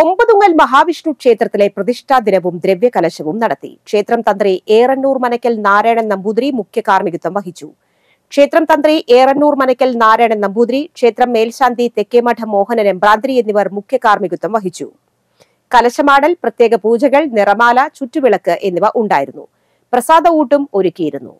ഒമ്പതുങ്ങൽ മഹാവിഷ്ണു ക്ഷേത്രത്തിലെ പ്രതിഷ്ഠാ ദിനവും ദ്രവ്യകലശവും നടത്തി ക്ഷേത്രം തന്ത്രി ഏറന്നൂർ മനക്കൽ നാരായണൻ നമ്പൂതിരി മുഖ്യ കാർമ്മികത്വം വഹിച്ചു ക്ഷേത്രം തന്ത്രി ഏറന്നൂർ മനക്കൽ നാരായണൻ നമ്പൂതിരി ക്ഷേത്രം മേൽശാന്തി തെക്കേമഠം മോഹനൻ എംബ്രാന്തിരി എന്നിവർ മുഖ്യ കാർമ്മികത്വം വഹിച്ചു കലശമാടൽ പ്രത്യേക പൂജകൾ നിറമാല ചുറ്റുവിളക്ക് എന്നിവ ഉണ്ടായിരുന്നു പ്രസാദ ഊട്ടും ഒരുക്കിയിരുന്നു